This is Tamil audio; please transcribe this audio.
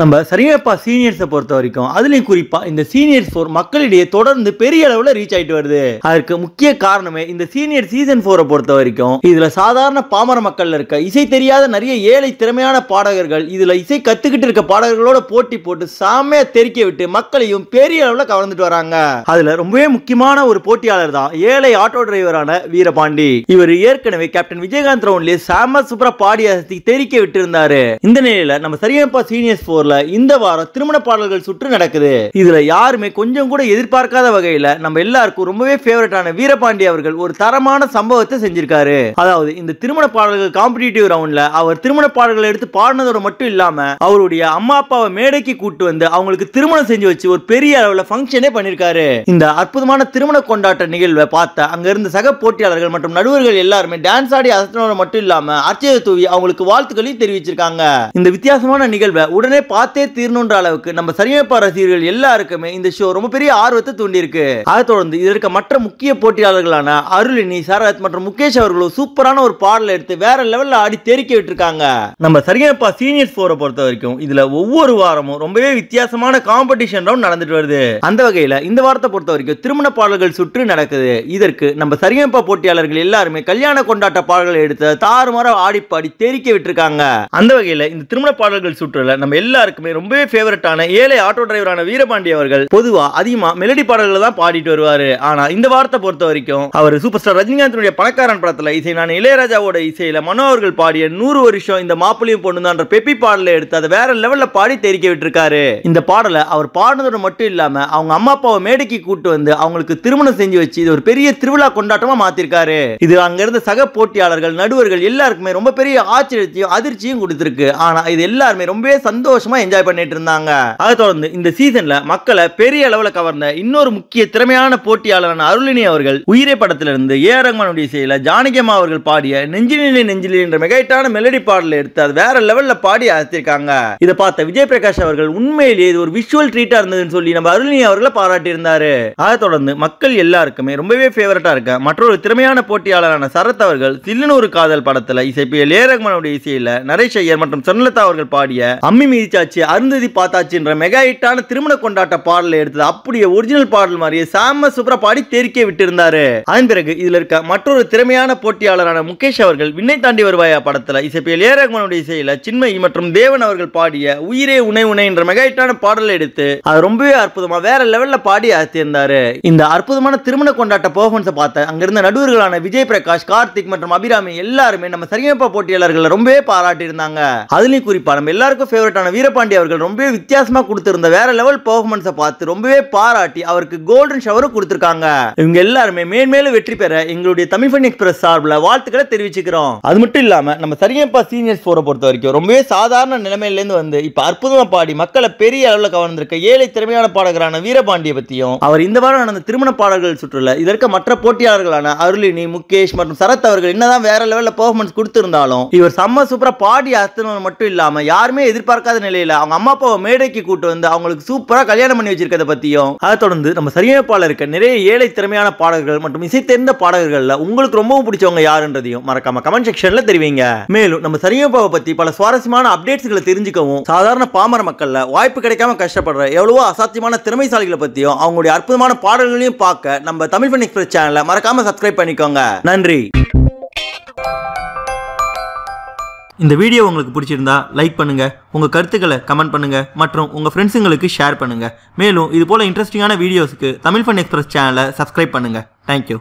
நம்ம சரியப்பா சீனியர்ஸை பொறுத்த வரைக்கும் அதுலேயும் குறிப்பாக இந்த சீனியர்ஸ் ஃபோர் மக்களிடையே தொடர்ந்து பெரிய அளவில் ரீச் ஆகிட்டு வருது அதற்கு முக்கிய காரணமே இந்த சீனியர் சீசன் ஃபோரை பொறுத்த வரைக்கும் இதில் சாதாரண பாமர மக்களில் இருக்க இசை தெரியாத நிறைய ஏழை திறமையான பாடகர்கள் இதில் இசை கற்றுக்கிட்டு இருக்க பாடகர்களோட போட்டி போட்டு சாமையாக தெரிக்க விட்டு மக்களையும் பெரிய அளவில் கவர்ந்துட்டு வராங்க அதில் ரொம்பவே முக்கியமான ஒரு போட்டியாளர் தான் ஏழை ஆட்டோ டிரைவரான வீரபாண்டி இவர் ஏற்கனவே கேப்டன் விஜயகாந்த் ரவுண்ட்லேயே சாம சூப்பராக பாடி தெரிக்க விட்டு இந்த நிலையில் நம்ம சரியப்பா சீனியர்ஸ் ஃபோர் ஊர்ல இந்த வாரம் திருமண பாடல்கள் சுற்று நடக்குது இதுல யாருமே கொஞ்சம் கூட எதிர்பார்க்காத வகையில நம்ம எல்லாருக்கும் ரொம்பவே ஃபேவரட்டான வீரபாண்டி அவர்கள் ஒரு தரமான சம்பவத்தை செஞ்சிருக்காரு அதாவது இந்த திருமண பாடல்கள் காம்படிட்டிவ் ரவுண்ட்ல அவர் திருமண பாடல்கள் எடுத்து பாடினதோட மட்டும் இல்லாம அவருடைய அம்மா அப்பாவை மேடைக்கு கூட்டு வந்து அவங்களுக்கு திருமணம் செஞ்சு வச்சு ஒரு பெரிய அளவுல ஃபங்க்ஷனே பண்ணிருக்காரு இந்த அற்புதமான திருமண கொண்டாட்ட நிகழ்வை பார்த்த அங்க இருந்த சக போட்டியாளர்கள் மற்றும் நடுவர்கள் எல்லாருமே டான்ஸ் ஆடி அசத்தினோட மட்டும் இல்லாம அர்ச்சக தூவி அவங்களுக்கு வாழ்த்துக்களையும் தெரிவிச்சிருக்காங்க இந்த வித்தியாசமான நிகழ்வை உடனே பார்த்தே தீரணுன்ற அளவுக்கு நம்ம சரியப்பா ரசிகர்கள் எல்லாருக்குமே இந்த ஷோ ரொம்ப பெரிய ஆர்வத்தை தூண்டியிருக்கு அதை தொடர்ந்து இதற்கு மற்ற முக்கிய போட்டியாளர்களான அருளினி சரத் மற்றும் முகேஷ் அவர்களும் சூப்பரான ஒரு பாடல் எடுத்து வேற லெவல்ல ஆடி தெரிக்க விட்டுருக்காங்க நம்ம சரியப்பா சீனியர் ஃபோரை பொறுத்த வரைக்கும் இதுல ஒவ்வொரு வாரமும் ரொம்பவே வித்தியாசமான காம்படிஷன் ரவுண்ட் நடந்துட்டு வருது அந்த வகையில இந்த வாரத்தை பொறுத்த வரைக்கும் திருமண பாடல்கள் சுற்று நடக்குது இதற்கு நம்ம சரியமைப்பா போட்டியாளர்கள் எல்லாருமே கல்யாண கொண்டாட்ட பாடல்களை எடுத்து தாறுமாற ஆடி பாடி தெரிக்க விட்டுருக்காங்க அந்த வகையில இந்த திருமண பாடல்கள் சுற்றுல நம்ம எல்லாரும் எல்லாருக்குமே ரொம்பவே ஆன ஏழை ஆட்டோ டிரைவரான வீரபாண்டி அவர்கள் பொதுவா அதிகமா மெலடி பாடல்களை தான் பாடிட்டு வருவாரு ஆனா இந்த வாரத்தை பொறுத்த வரைக்கும் அவர் சூப்பர் ஸ்டார் ரஜினிகாந்தினுடைய பணக்காரன் படத்துல இசை நான் இளையராஜாவோட இசையில மனோ அவர்கள் பாடிய நூறு வருஷம் இந்த மாப்பிளையும் பொண்ணுதான்ற பெப்பி பாடலை எடுத்து அதை வேற லெவல்ல பாடி தெரிக்க விட்டுருக்காரு இந்த பாடலை அவர் பாடினதோட மட்டும் இல்லாம அவங்க அம்மா அப்பாவை மேடைக்கு கூட்டு வந்து அவங்களுக்கு திருமணம் செஞ்சு வச்சு இது ஒரு பெரிய திருவிழா கொண்டாட்டமா மாத்திருக்காரு இது அங்க இருந்த சக போட்டியாளர்கள் நடுவர்கள் எல்லாருக்குமே ரொம்ப பெரிய ஆச்சரியத்தையும் அதிர்ச்சியும் கொடுத்திருக்கு ஆனா இது எல்லாருமே ரொம்பவே சந்தோஷமா சந்தோஷமா என்ஜாய் பண்ணிட்டு இருந்தாங்க அதை தொடர்ந்து இந்த சீசன்ல மக்களை பெரிய அளவுல கவர்ந்த இன்னொரு முக்கிய திறமையான போட்டியாளரான அருளினி அவர்கள் உயிரை படத்திலிருந்து ஏ ரங்கமனுடைய இசையில ஜானகியம்மா அவர்கள் பாடிய நெஞ்சிலே நெஞ்சிலே என்ற மெகைட்டான மெலடி பாடல எடுத்து அது வேற லெவல்ல பாடி அசத்திருக்காங்க இதை பார்த்த விஜய் பிரகாஷ் அவர்கள் உண்மையிலேயே இது ஒரு விஷுவல் ட்ரீட்டா இருந்ததுன்னு சொல்லி நம்ம அருளினி அவர்களை பாராட்டி இருந்தாரு அதை தொடர்ந்து மக்கள் எல்லாருக்குமே ரொம்பவே ஃபேவரட்டா இருக்க மற்றொரு திறமையான போட்டியாளரான சரத் அவர்கள் சில்லுனூறு காதல் படத்துல இசைப்பிய லே ரஹ்மானுடைய இசையில நரேஷ் ஐயர் மற்றும் சன்லதா அவர்கள் பாடிய அம்மி மீதிச்சா பார்த்தாச்சு அருந்ததி பார்த்தாச்சுன்ற மெகா ஹிட்டான திருமண கொண்டாட்ட பாடலை எடுத்தது அப்படியே ஒரிஜினல் பாடல் மாதிரியே சாம சூப்பரா பாடி தெரிக்க விட்டு அதன் பிறகு இதுல இருக்க மற்றொரு திறமையான போட்டியாளரான முகேஷ் அவர்கள் விண்ணை தாண்டி வருவாயா படத்துல இசைப்பியல் ஏரகமனுடைய இசையில சின்மை மற்றும் தேவன் அவர்கள் பாடிய உயிரே உணை உணை என்ற மெகா ஹிட்டான பாடலை எடுத்து அது ரொம்பவே அற்புதமா வேற லெவல்ல பாடி அசத்தியிருந்தாரு இந்த அற்புதமான திருமண கொண்டாட்ட பெர்ஃபார்மன்ஸை பார்த்த அங்கிருந்த நடுவர்களான விஜய் பிரகாஷ் கார்த்திக் மற்றும் அபிராமி எல்லாருமே நம்ம சரியமைப்பா போட்டியாளர்களை ரொம்பவே பாராட்டி இருந்தாங்க அதுலயும் குறிப்பா நம்ம எல்லாருக்கும் ஃபேவரட்டான வீர வீரபாண்டி அவர்கள் ரொம்பவே வித்தியாசமா கொடுத்திருந்த வேற லெவல் பர்ஃபார்மன்ஸை பார்த்து ரொம்பவே பாராட்டி அவருக்கு கோல்டன் ஷவரும் கொடுத்திருக்காங்க இவங்க எல்லாருமே மேன்மேலும் வெற்றி பெற எங்களுடைய தமிழ் ஃபன் எக்ஸ்பிரஸ் சார்பில் வாழ்த்துக்களை தெரிவிச்சுக்கிறோம் அது மட்டும் இல்லாம நம்ம சரியப்பா சீனியர்ஸ் போற பொறுத்த வரைக்கும் ரொம்பவே சாதாரண நிலைமையிலேருந்து வந்து இப்ப அற்புதமா பாடி மக்களை பெரிய அளவில் கவர்ந்திருக்க ஏழை திறமையான பாடகரான வீரபாண்டிய பத்தியும் அவர் இந்த வாரம் நடந்த திருமண பாடல்கள் சுற்றுல இதற்கு மற்ற போட்டியாளர்களான அருளினி முகேஷ் மற்றும் சரத் அவர்கள் என்னதான் வேற லெவலில் பர்ஃபார்மன்ஸ் கொடுத்திருந்தாலும் இவர் செம்ம சூப்பரா பாடி அர்த்தம் மட்டும் இல்லாம யாருமே எதிர்பார்க்காத நிலை வேலையில அவங்க அம்மா அப்பாவை மேடைக்கு கூட்டு வந்து அவங்களுக்கு சூப்பராக கல்யாணம் பண்ணி வச்சிருக்கதை பற்றியும் அதை தொடர்ந்து நம்ம சரியமைப்பாளர் இருக்க நிறைய ஏழை திறமையான பாடகர்கள் மற்றும் இசை தெரிந்த பாடகர்களில் உங்களுக்கு ரொம்பவும் பிடிச்சவங்க யாருன்றதையும் மறக்காம கமெண்ட் செக்ஷனில் தெரிவிங்க மேலும் நம்ம சரியமைப்பாவை பற்றி பல சுவாரஸ்யமான அப்டேட்ஸ்களை தெரிஞ்சுக்கவும் சாதாரண பாமர மக்களில் வாய்ப்பு கிடைக்காம கஷ்டப்படுற எவ்வளவோ அசாத்தியமான திறமைசாலிகளை பற்றியும் அவங்களுடைய அற்புதமான பாடல்களையும் பார்க்க நம்ம தமிழ் ஃபன் எக்ஸ்பிரஸ் சேனலை மறக்காம சப்ஸ்கிரைப் பண்ணிக்கோங்க நன்றி இந்த வீடியோ உங்களுக்கு பிடிச்சிருந்தா லைக் பண்ணுங்கள் உங்கள் கருத்துக்களை கமெண்ட் பண்ணுங்கள் மற்றும் உங்கள் ஃப்ரெண்ட்ஸுங்களுக்கு ஷேர் பண்ணுங்கள் மேலும் இது போல் இன்ட்ரெஸ்டிங்கான வீடியோஸுக்கு தமிழ் ஃபன் எக்ஸ்பிரஸ் சேனலை சப்ஸ்கிரைப் பண்ணுங்கள் தேங்க்யூ